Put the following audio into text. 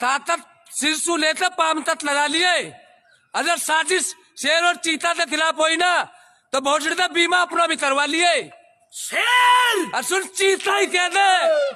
ताकत सिरसू लेते पाम तत लगा लिए अगर साजिश शेर और चीता के खिलाफ हुई ना तो का बीमा अपना भी करवा लिए शेर असुर चीता ही कह दे